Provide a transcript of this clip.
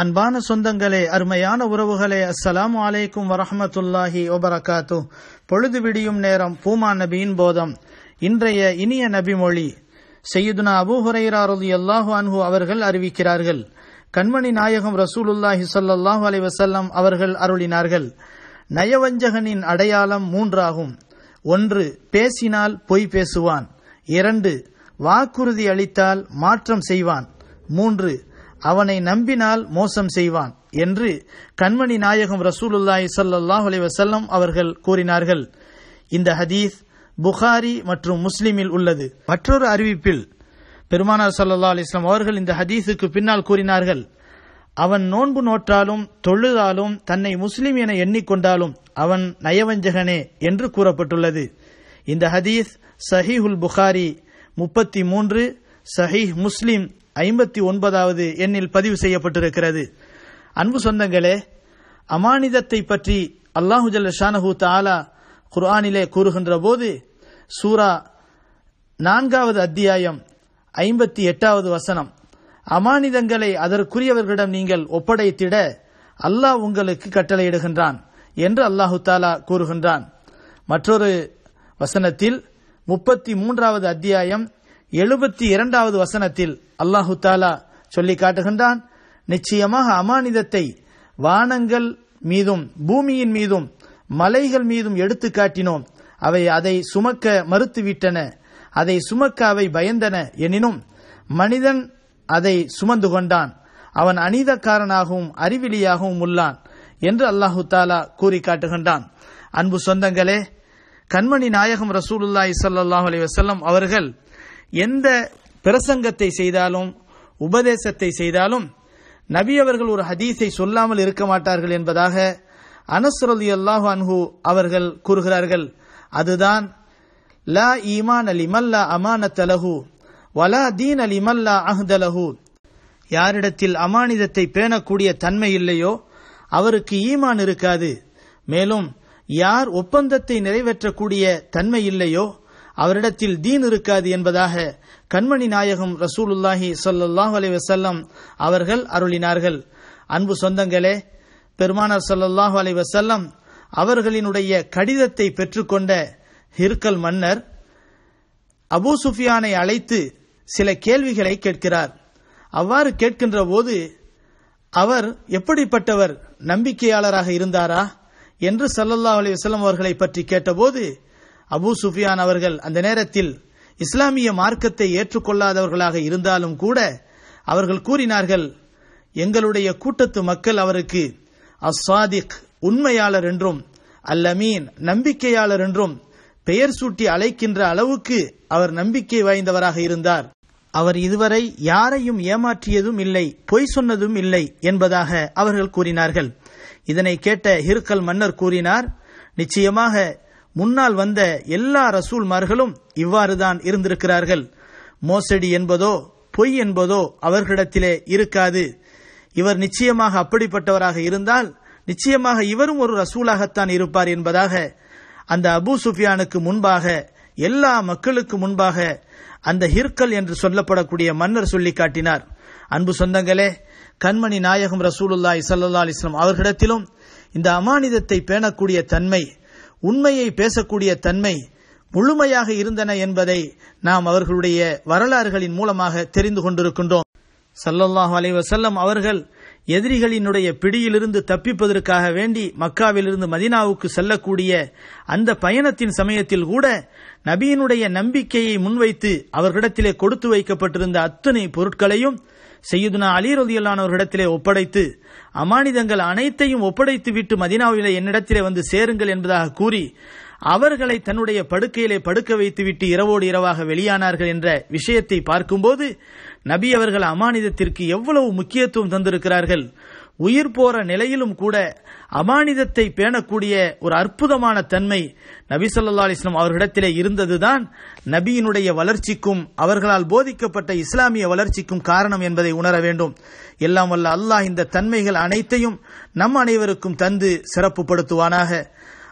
அன்பான சொந்தங்களே அருமையான உறவுகளே அஸ்ஸலாம் அலைக்கும் வரஹமத்துல்லாஹி ஒபரகாத்து பொழுது விடியும் நேரம் பூமா நபியின் போதம் இன்றைய இனிய நபிமொழி செய்யுதுனா அபு ஹுரைராரது அல்லாஹு அன்ஹு அவர்கள் அறிவிக்கிறார்கள் கண்மணி நாயகம் ரசூலுல்லாஹி சல்லாஹூ அலி வசல்லம் அவர்கள் அருளினார்கள் நயவஞ்சகனின் அடையாளம் மூன்றாகும் ஒன்று பேசினால் பொய் பேசுவான் இரண்டு வாக்குறுதி அளித்தால் மாற்றம் செய்வான் மூன்று அவனை நம்பினால் மோசம் செய்வான் என்று கண்மணி நாயகம் ரசூலுல்லாய் சல்லாஹ் அலைவசல்லம் அவர்கள் கூறினார்கள் இந்த ஹதீஸ் புகாரி மற்றும் முஸ்லிமில் உள்ளது மற்றொரு அறிவிப்பில் பெருமானார் சல்லா அலிஸ்லாம் அவர்கள் இந்த ஹதீஸுக்கு பின்னால் கூறினார்கள் அவன் நோன்பு நோற்றாலும் தொழுதாலும் தன்னை முஸ்லிம் என எண்ணிக்கொண்டாலும் அவன் நயவஞ்சகனே என்று கூறப்பட்டுள்ளது இந்த ஹதீஸ் சஹீஹுல் புகாரி முப்பத்தி மூன்று சஹீஹ் முஸ்லிம் ஐம்பத்தி ஒன்பதாவது எண்ணில் பதிவு செய்யப்பட்டிருக்கிறது அன்பு சொந்தங்களே அமானிதத்தை பற்றி அல்லாஹுஜல் ஷானஹூ தாலா குர்ஆனிலே கூறுகின்ற போது சூரா நான்காவது அத்தியாயம் ஐம்பத்தி எட்டாவது வசனம் அமானிதங்களை அதற்குரியவர்களிடம் நீங்கள் ஒப்படைத்திட அல்லாஹ் உங்களுக்கு கட்டளையிடுகின்றான் என்று அல்லாஹு தாலா கூறுகின்றான் மற்றொரு வசனத்தில் முப்பத்தி மூன்றாவது அத்தியாயம் எழுபத்தி இரண்டாவது வசனத்தில் அல்லாஹு தாலா சொல்லி காட்டுகின்றான் நிச்சயமாக அமானிதத்தை வானங்கள் மீதும் பூமியின் மீதும் மலைகள் மீதும் எடுத்து காட்டினோம் அவை அதை சுமக்க மறுத்துவிட்டன அதை சுமக்க அவை பயந்தன எனினும் மனிதன் அதை சுமந்து கொண்டான் அவன் அநீதக்காரனாகவும் அறிவிலியாகவும் உள்ளான் என்று அல்லாஹு தாலா கூறி காட்டுகின்றான் அன்பு சொந்தங்களே கண்மணி நாயகம் ரசூலுல்லாய் சல்லாஹ் அலி வசல்லம் அவர்கள் எந்த பிரசங்கத்தை செய்தாலும் உபதேசத்தை செய்தாலும் நபி அவர்கள் ஒரு ஹதீஸை சொல்லாமல் இருக்க மாட்டார்கள் என்பதாக அனஸ்ரலி அல்லாஹு அன்ஹு அவர்கள் கூறுகிறார்கள் அதுதான் லா ஈமான் மல்லா அமானத் அலஹு வலா தீன் அலி மல்லா அஹ்தலஹு யாரிடத்தில் அமானிதத்தை பேணக்கூடிய தன்மை இல்லையோ அவருக்கு ஈமான் இருக்காது மேலும் யார் ஒப்பந்தத்தை நிறைவேற்றக்கூடிய தன்மை இல்லையோ அவரிடத்தில் தீன் இருக்காது என்பதாக கண்மணி நாயகம் ரசூலுல்லாஹி சொல்லல்லாஹ் அலி வசல்லம் அவர்கள் அருளினார்கள் அன்பு சொந்தங்களே பெருமானார் சொல்லல்லாஹு அலி வசல்லம் அவர்களினுடைய கடிதத்தை பெற்றுக்கொண்ட ஹிர்கல் மன்னர் அபு சுஃபியானை அழைத்து சில கேள்விகளை கேட்கிறார் அவ்வாறு கேட்கின்ற போது அவர் எப்படிப்பட்டவர் நம்பிக்கையாளராக இருந்தாரா என்று சல்லல்லா அலி வசலம் அவர்களை பற்றி கேட்டபோது அபு சுஃபியான் அவர்கள் அந்த நேரத்தில் இஸ்லாமிய மார்க்கத்தை ஏற்றுக்கொள்ளாதவர்களாக இருந்தாலும் கூட அவர்கள் கூறினார்கள் எங்களுடைய கூட்டத்து மக்கள் அவருக்கு அஸ்வாதிக் உண்மையாளர் என்றும் அல்லமீன் நம்பிக்கையாளர் என்றும் பெயர் சூட்டி அழைக்கின்ற அளவுக்கு அவர் நம்பிக்கை வாய்ந்தவராக இருந்தார் அவர் இதுவரை யாரையும் ஏமாற்றியதும் இல்லை பொய் சொன்னதும் இல்லை என்பதாக அவர்கள் கூறினார்கள் இதனை கேட்ட ஹிருக்கல் மன்னர் கூறினார் நிச்சயமாக முன்னால் வந்த எல்லா ரசூல்மார்களும் இவ்வாறுதான் இருந்திருக்கிறார்கள் மோசடி என்பதோ பொய் என்பதோ அவர்களிடத்திலே இருக்காது இவர் நிச்சயமாக அப்படிப்பட்டவராக இருந்தால் நிச்சயமாக இவரும் ஒரு ரசூலாகத்தான் இருப்பார் என்பதாக அந்த அபு சுஃபியானுக்கு முன்பாக எல்லா மக்களுக்கு முன்பாக அந்த ஹிர்கல் என்று சொல்லப்படக்கூடிய மன்னர் சொல்லி காட்டினார் அன்பு சொந்தங்களே கண்மணி நாயகம் ரசூலுல்லாய் சல்லா அலிஸ்லாம் அவர்களிடத்திலும் இந்த அமானிதத்தை பேணக்கூடிய தன்மை உண்மையை பேசக்கூடிய தன்மை முழுமையாக இருந்தன என்பதை நாம் அவர்களுடைய வரலாறுகளின் மூலமாக தெரிந்து கொண்டிருக்கின்றோம் சல்லல்லாஹு அலை வசல்லம் அவர்கள் எதிரிகளினுடைய பிடியிலிருந்து தப்பிப்பதற்காக வேண்டி மக்காவிலிருந்து மதினாவுக்கு செல்லக்கூடிய அந்த பயணத்தின் சமயத்தில் கூட நபியினுடைய நம்பிக்கையை முன்வைத்து அவர்களிடத்திலே கொடுத்து வைக்கப்பட்டிருந்த அத்தனை பொருட்களையும் செய்யுதுனா அலி ரதியல்லானவர்களிடத்திலே ஒப்படைத்து அமானிதங்கள் அனைத்தையும் ஒப்படைத்து விட்டு மதினாவிலே என்னிடத்திலே வந்து சேருங்கள் என்பதாக கூறி அவர்களை தன்னுடைய படுக்கையிலே படுக்க வைத்துவிட்டு இரவோடு இரவாக வெளியானார்கள் என்ற விஷயத்தை பார்க்கும்போது நபி அவர்கள் அமானிதத்திற்கு எவ்வளவு முக்கியத்துவம் தந்திருக்கிறார்கள் உயிர் போற நிலையிலும் கூட அமானிதத்தை பேணக்கூடிய ஒரு அற்புதமான தன்மை சொல்லா அலிஸ்லாம் அவர்களிடத்திலே இருந்ததுதான் நபியினுடைய வளர்ச்சிக்கும் அவர்களால் போதிக்கப்பட்ட இஸ்லாமிய வளர்ச்சிக்கும் காரணம் என்பதை உணர வேண்டும் எல்லாம் வல்ல அல்லாஹ் இந்த தன்மைகள் அனைத்தையும் நம் அனைவருக்கும் தந்து சிறப்புப்படுத்துவானாக